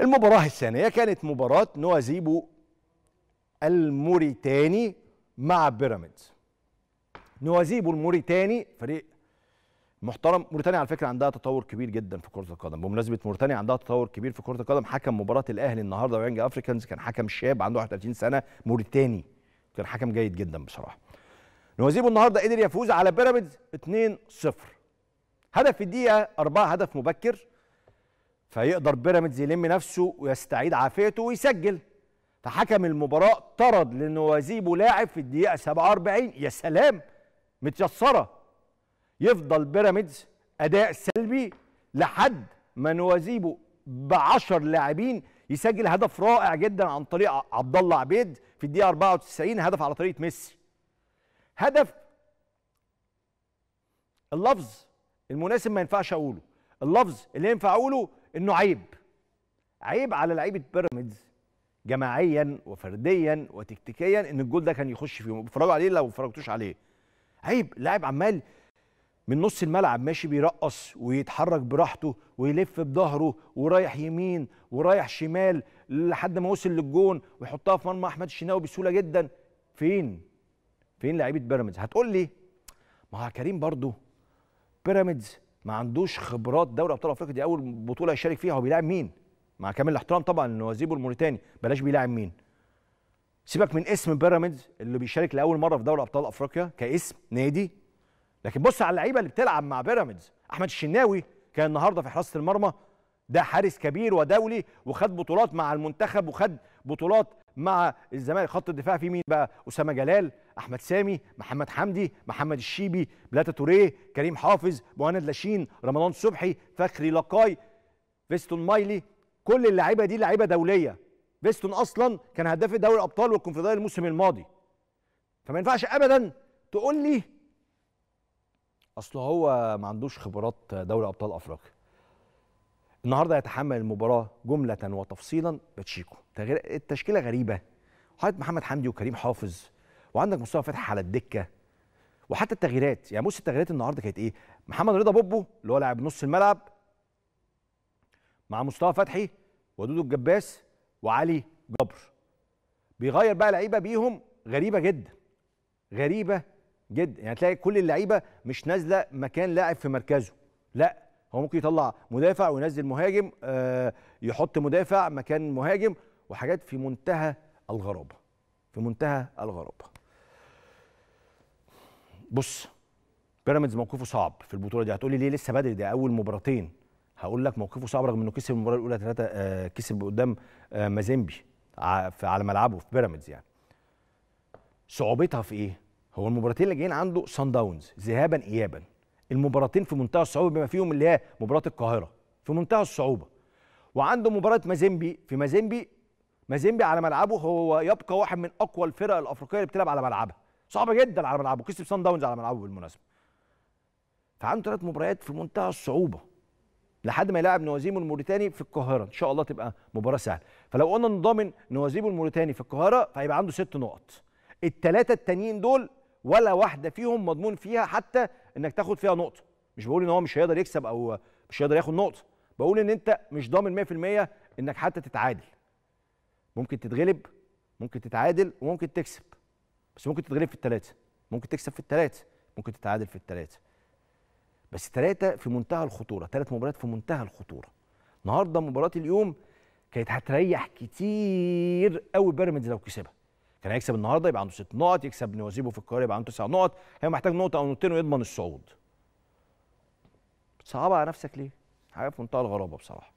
المباراة الثانية كانت مباراة نوازيبو الموريتاني مع بيراميدز نوازيبو الموريتاني فريق محترم موريتانيا على فكره عندها تطور كبير جدا في كره القدم بمناسبه موريتانيا عندها تطور كبير في كره القدم حكم مباراه الاهلي النهارده ويانج افريكانز كان حكم شاب عنده 31 سنه موريتاني كان حكم جيد جدا بصراحه نوازيبو النهارده قدر يفوز على بيراميدز 2-0 هدف في الدقيقه 4 هدف مبكر فيقدر بيراميدز يلم نفسه ويستعيد عافيته ويسجل فحكم المباراه طرد لنوازيبه لاعب في الدقيقه 47 يا سلام متيسره يفضل بيراميدز اداء سلبي لحد ما نوازيبه ب 10 لاعبين يسجل هدف رائع جدا عن طريق عبد الله عبيد في الدقيقه 94 هدف على طريقه ميسي هدف اللفظ المناسب ما ينفعش اقوله اللفظ اللي ينفع اقوله انه عيب عيب على لعيبه بيراميدز جماعيا وفرديا وتكتيكيا ان الجول ده كان يخش فيهم اتفرجوا عليه لو ما اتفرجتوش عليه عيب لاعب عمال من نص الملعب ماشي بيرقص ويتحرك براحته ويلف بظهره ورايح يمين ورايح شمال لحد ما وصل للجون ويحطها في مرمى احمد الشناوي بسهوله جدا فين فين لعيبه بيراميدز هتقول لي ما هو كريم برضو بيراميدز ما عندوش خبرات دوري ابطال افريقيا دي اول بطوله يشارك فيها هو بيلاعب مين مع كامل الاحترام طبعا لنوازيبو الموريتاني بلاش بيلاعب مين سيبك من اسم بيراميدز اللي بيشارك لاول مره في دوري ابطال افريقيا كاسم نادي لكن بص على اللعيبه اللي بتلعب مع بيراميدز احمد الشناوي كان النهارده في حراسه المرمى ده حارس كبير ودولي وخد بطولات مع المنتخب وخد بطولات مع الزمالك خط الدفاع فيه مين بقى اسامه جلال احمد سامي محمد حمدي محمد الشيبي بلاتا توريه كريم حافظ مهند لاشين رمضان صبحي فخري لقاي فيستون مايلي كل اللعيبه دي لعيبه دوليه فيستون اصلا كان هداف دوري الابطال والكونفدراليه الموسم الماضي فما ينفعش ابدا تقول لي اصل هو ما عندوش خبرات دوري ابطال افريقيا النهارده يتحمل المباراه جمله وتفصيلا باتشيكو التشكيله غريبه حاطط محمد حمدي وكريم حافظ وعندك مصطفى فتحي على الدكه وحتى التغييرات يعني بص التغييرات النهارده كانت ايه محمد رضا بوبو اللي هو لاعب نص الملعب مع مصطفى فتحي ودودو الجباس وعلي جبر بيغير بقى لعيبه بيهم غريبه جدا غريبه جدا يعني تلاقي كل اللعيبه مش نازله مكان لاعب في مركزه لا هو ممكن يطلع مدافع وينزل مهاجم آه، يحط مدافع مكان مهاجم وحاجات في منتهى الغرابه في منتهى الغرابه بص بيراميدز موقفه صعب في البطوله دي هتقولي ليه لسه بدري ده اول مباراتين هقول لك موقفه صعب رغم انه كسب المباراه الاولى ثلاثه آه، كسب قدام آه، مازيمبي على ملعبه في بيراميدز يعني صعوبتها في ايه هو المباراتين اللي جايين عنده سان داونز ذهابا ايابا المباراتين في منتهى الصعوبه بما فيهم اللي هي مباراه القاهره في منتهى الصعوبه وعنده مباراه مازيمبي في مازيمبي مازيمبي على ملعبه هو يبقى واحد من اقوى الفرق الافريقيه اللي بتلعب على ملعبها صعبه جدا على ملعبه كسب سان داونز على ملعبه بالمناسبه فعنده ثلاث مباريات في منتهى الصعوبه لحد ما يلاعب نوازيمو الموريتاني في القاهره ان شاء الله تبقى مباراه سهله فلو قلنا ضامن نوازيمو الموريتاني في القاهره فهيبقى عنده ست نقط الثلاثه التانيين دول ولا واحده فيهم مضمون فيها حتى انك تاخد فيها نقطه مش بقول ان هو مش هيقدر يكسب او مش هيقدر ياخد نقطه بقول ان انت مش ضامن 100% انك حتى تتعادل ممكن تتغلب ممكن تتعادل وممكن تكسب بس ممكن تتغلب في الثلاثه ممكن تكسب في الثلاثه ممكن تتعادل في الثلاثه بس ثلاثه في منتهى الخطوره ثلاث مباريات في منتهى الخطوره النهارده مباراه اليوم كانت هتريح كتير قوي بيراميدز لو كسبها كان هيكسب النهارده يبقى عنده ست نقط يكسب نوازيبو في القاهره يبقى عنده تسع نقط هي محتاج نقطه او نقطتين ويضمن الصعود صعبه على نفسك ليه حاجه في منتهى الغرابه بصراحه